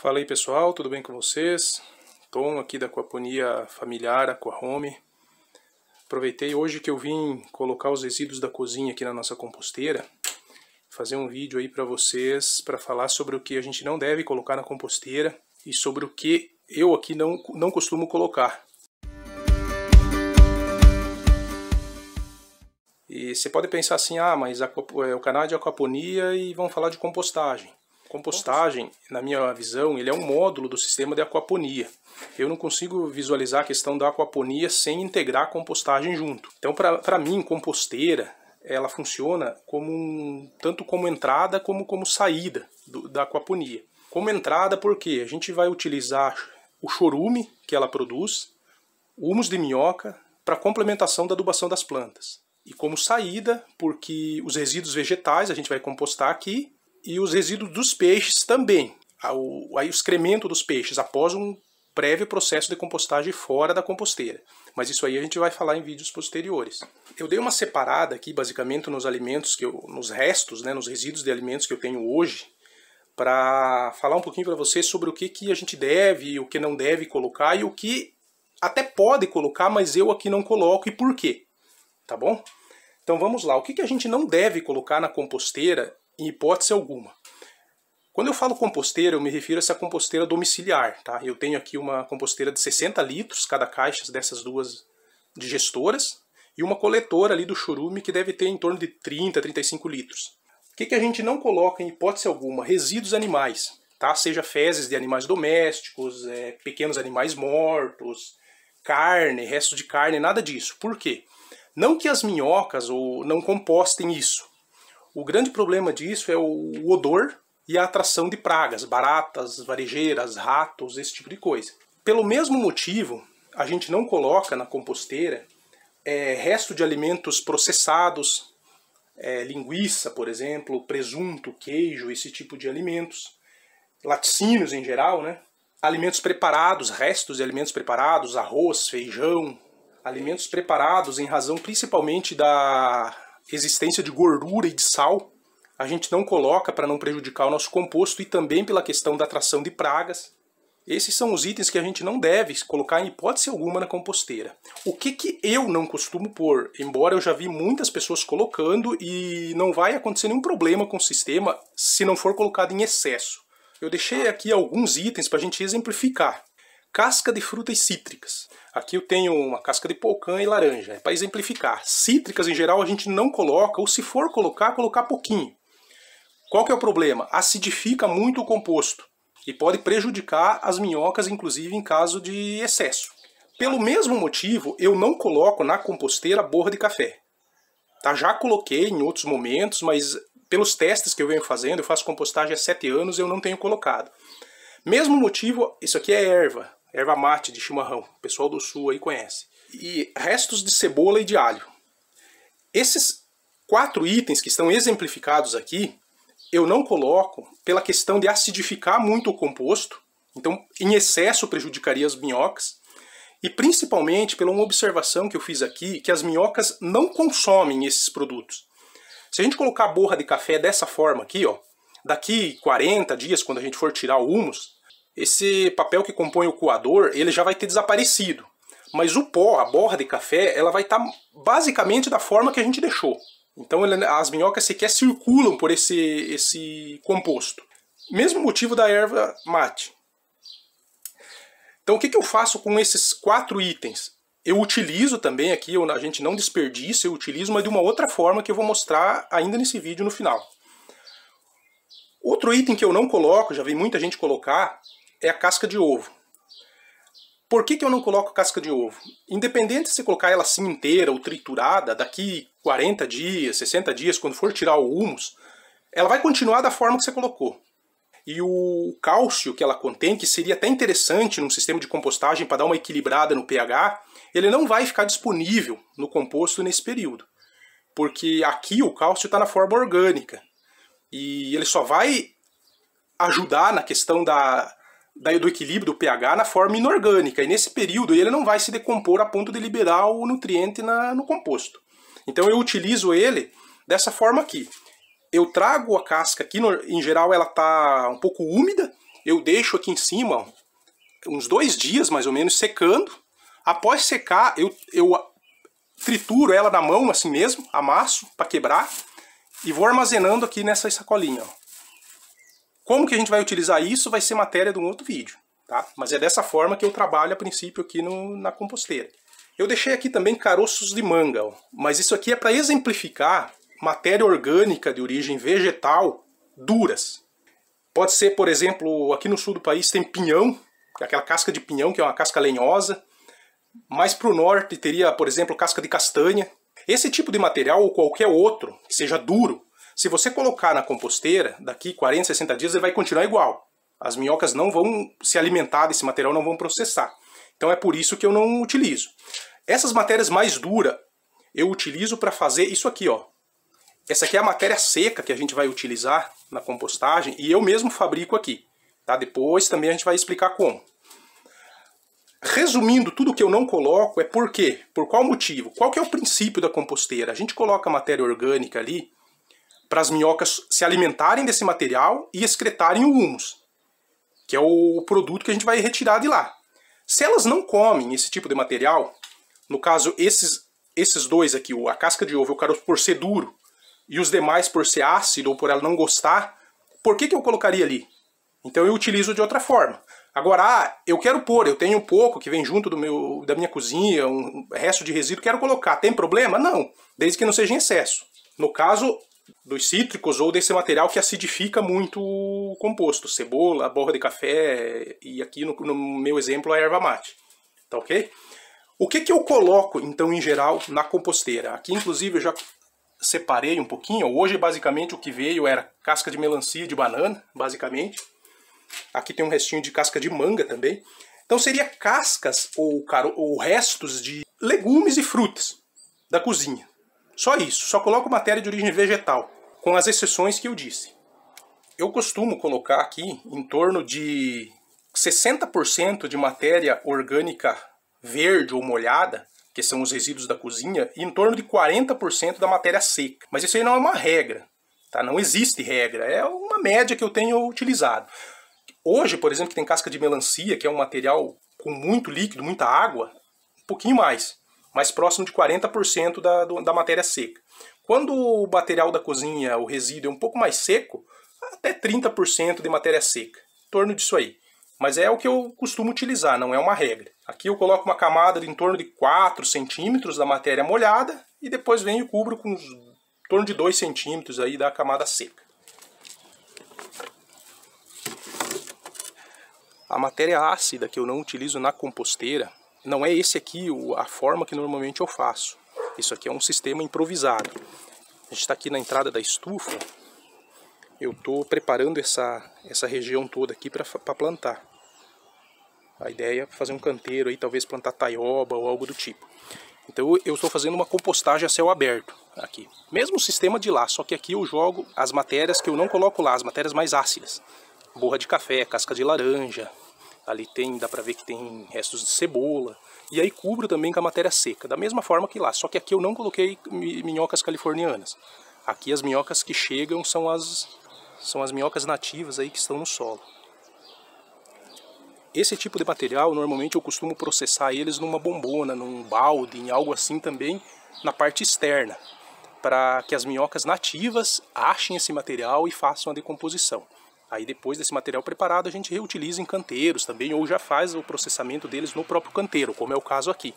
Fala aí pessoal, tudo bem com vocês? Tom aqui da Aquaponia Familiar Aquahome. Aproveitei hoje que eu vim colocar os resíduos da cozinha aqui na nossa composteira, fazer um vídeo aí para vocês para falar sobre o que a gente não deve colocar na composteira e sobre o que eu aqui não, não costumo colocar. E você pode pensar assim, ah, mas é, o canal é de aquaponia e vão falar de compostagem. Compostagem, na minha visão, ele é um módulo do sistema de aquaponia. Eu não consigo visualizar a questão da aquaponia sem integrar a compostagem junto. Então, para mim, composteira, ela funciona como um, tanto como entrada como como saída do, da aquaponia. Como entrada, porque a gente vai utilizar o chorume que ela produz, humus de minhoca, para complementação da adubação das plantas. E como saída, porque os resíduos vegetais a gente vai compostar aqui e os resíduos dos peixes também. O, o excremento dos peixes após um prévio processo de compostagem fora da composteira. Mas isso aí a gente vai falar em vídeos posteriores. Eu dei uma separada aqui, basicamente, nos alimentos que eu, nos restos, né, nos resíduos de alimentos que eu tenho hoje, para falar um pouquinho para vocês sobre o que, que a gente deve, o que não deve colocar e o que até pode colocar, mas eu aqui não coloco e por quê, tá bom? Então vamos lá, o que, que a gente não deve colocar na composteira em hipótese alguma. Quando eu falo composteira, eu me refiro a essa composteira domiciliar, tá? Eu tenho aqui uma composteira de 60 litros, cada caixa dessas duas digestoras, e uma coletora ali do churume que deve ter em torno de 30, 35 litros. O que, que a gente não coloca em hipótese alguma? Resíduos animais, tá? Seja fezes de animais domésticos, é, pequenos animais mortos, carne, resto de carne, nada disso. Por quê? Não que as minhocas ou não compostem isso, o grande problema disso é o odor e a atração de pragas, baratas, varejeiras, ratos, esse tipo de coisa. Pelo mesmo motivo, a gente não coloca na composteira é, resto de alimentos processados, é, linguiça, por exemplo, presunto, queijo, esse tipo de alimentos, laticínios em geral, né? alimentos preparados, restos de alimentos preparados, arroz, feijão, alimentos preparados em razão principalmente da existência de gordura e de sal, a gente não coloca para não prejudicar o nosso composto e também pela questão da atração de pragas. Esses são os itens que a gente não deve colocar em hipótese alguma na composteira. O que, que eu não costumo pôr, embora eu já vi muitas pessoas colocando e não vai acontecer nenhum problema com o sistema se não for colocado em excesso. Eu deixei aqui alguns itens para a gente exemplificar casca de frutas cítricas. Aqui eu tenho uma casca de polcã e laranja, é para exemplificar. Cítricas em geral a gente não coloca, ou se for colocar, colocar pouquinho. Qual que é o problema? Acidifica muito o composto e pode prejudicar as minhocas, inclusive em caso de excesso. Pelo mesmo motivo, eu não coloco na composteira borra de café. Tá, já coloquei em outros momentos, mas pelos testes que eu venho fazendo, eu faço compostagem há sete anos, eu não tenho colocado. Mesmo motivo, isso aqui é erva erva mate de chimarrão, o pessoal do sul aí conhece, e restos de cebola e de alho. Esses quatro itens que estão exemplificados aqui, eu não coloco pela questão de acidificar muito o composto, então em excesso prejudicaria as minhocas, e principalmente pela uma observação que eu fiz aqui, que as minhocas não consomem esses produtos. Se a gente colocar a borra de café dessa forma aqui, ó, daqui 40 dias, quando a gente for tirar o humus, esse papel que compõe o coador ele já vai ter desaparecido. Mas o pó, a borra de café, ela vai estar tá basicamente da forma que a gente deixou. Então ele, as minhocas sequer circulam por esse, esse composto. Mesmo motivo da erva mate. Então o que, que eu faço com esses quatro itens? Eu utilizo também aqui, eu, a gente não desperdiça, eu utilizo, mas de uma outra forma que eu vou mostrar ainda nesse vídeo no final. Outro item que eu não coloco, já vi muita gente colocar, é a casca de ovo. Por que, que eu não coloco casca de ovo? Independente se colocar ela assim inteira ou triturada, daqui 40 dias, 60 dias, quando for tirar o humus, ela vai continuar da forma que você colocou. E o cálcio que ela contém, que seria até interessante num sistema de compostagem para dar uma equilibrada no pH, ele não vai ficar disponível no composto nesse período. Porque aqui o cálcio está na forma orgânica. E ele só vai ajudar na questão da do equilíbrio do pH na forma inorgânica. E nesse período ele não vai se decompor a ponto de liberar o nutriente na, no composto. Então eu utilizo ele dessa forma aqui. Eu trago a casca aqui, no, em geral ela está um pouco úmida, eu deixo aqui em cima uns dois dias mais ou menos secando. Após secar, eu, eu trituro ela na mão assim mesmo, amasso para quebrar e vou armazenando aqui nessa sacolinha. Ó. Como que a gente vai utilizar isso vai ser matéria de um outro vídeo, tá? Mas é dessa forma que eu trabalho a princípio aqui no, na composteira. Eu deixei aqui também caroços de manga, ó, mas isso aqui é para exemplificar matéria orgânica de origem vegetal duras. Pode ser, por exemplo, aqui no sul do país tem pinhão, é aquela casca de pinhão que é uma casca lenhosa. Mais para o norte teria, por exemplo, casca de castanha. Esse tipo de material ou qualquer outro que seja duro se você colocar na composteira, daqui 40, 60 dias ele vai continuar igual. As minhocas não vão se alimentar desse material, não vão processar. Então é por isso que eu não utilizo. Essas matérias mais duras eu utilizo para fazer isso aqui, ó. Essa aqui é a matéria seca que a gente vai utilizar na compostagem e eu mesmo fabrico aqui. Tá? Depois também a gente vai explicar como. Resumindo, tudo que eu não coloco é por quê? Por qual motivo? Qual que é o princípio da composteira? A gente coloca a matéria orgânica ali para as minhocas se alimentarem desse material e excretarem o humus, que é o produto que a gente vai retirar de lá. Se elas não comem esse tipo de material, no caso esses, esses dois aqui, a casca de ovo e o caroço por ser duro, e os demais por ser ácido ou por ela não gostar, por que, que eu colocaria ali? Então eu utilizo de outra forma. Agora, ah, eu quero pôr, eu tenho um pouco que vem junto do meu, da minha cozinha, um resto de resíduo, quero colocar. Tem problema? Não, desde que não seja em excesso. No caso, dos cítricos ou desse material que acidifica muito o composto, cebola, borra de café e aqui no, no meu exemplo a erva mate. Tá ok? O que, que eu coloco, então, em geral, na composteira? Aqui, inclusive, eu já separei um pouquinho. Hoje, basicamente, o que veio era casca de melancia e de banana, basicamente. Aqui tem um restinho de casca de manga também. Então, seria cascas ou, ou restos de legumes e frutas da cozinha, só isso, só coloco matéria de origem vegetal, com as exceções que eu disse. Eu costumo colocar aqui em torno de 60% de matéria orgânica verde ou molhada, que são os resíduos da cozinha, e em torno de 40% da matéria seca. Mas isso aí não é uma regra, tá? Não existe regra, é uma média que eu tenho utilizado. Hoje, por exemplo, que tem casca de melancia, que é um material com muito líquido, muita água, um pouquinho mais mais próximo de 40% da, do, da matéria seca. Quando o material da cozinha, o resíduo, é um pouco mais seco, até 30% de matéria seca, em torno disso aí. Mas é o que eu costumo utilizar, não é uma regra. Aqui eu coloco uma camada de em torno de 4 centímetros da matéria molhada e depois venho e cubro com em torno de 2 centímetros aí da camada seca. A matéria ácida que eu não utilizo na composteira não é esse aqui a forma que normalmente eu faço. Isso aqui é um sistema improvisado. A gente está aqui na entrada da estufa. Eu estou preparando essa, essa região toda aqui para plantar. A ideia é fazer um canteiro aí, talvez plantar taioba ou algo do tipo. Então eu estou fazendo uma compostagem a céu aberto aqui. Mesmo sistema de lá, só que aqui eu jogo as matérias que eu não coloco lá, as matérias mais ácidas. Borra de café, casca de laranja, Ali tem, dá para ver que tem restos de cebola. E aí cubro também com a matéria seca, da mesma forma que lá. Só que aqui eu não coloquei minhocas californianas. Aqui as minhocas que chegam são as, são as minhocas nativas aí que estão no solo. Esse tipo de material, normalmente eu costumo processar eles numa bombona, num balde, em algo assim também, na parte externa, para que as minhocas nativas achem esse material e façam a decomposição. Aí depois desse material preparado a gente reutiliza em canteiros também ou já faz o processamento deles no próprio canteiro, como é o caso aqui.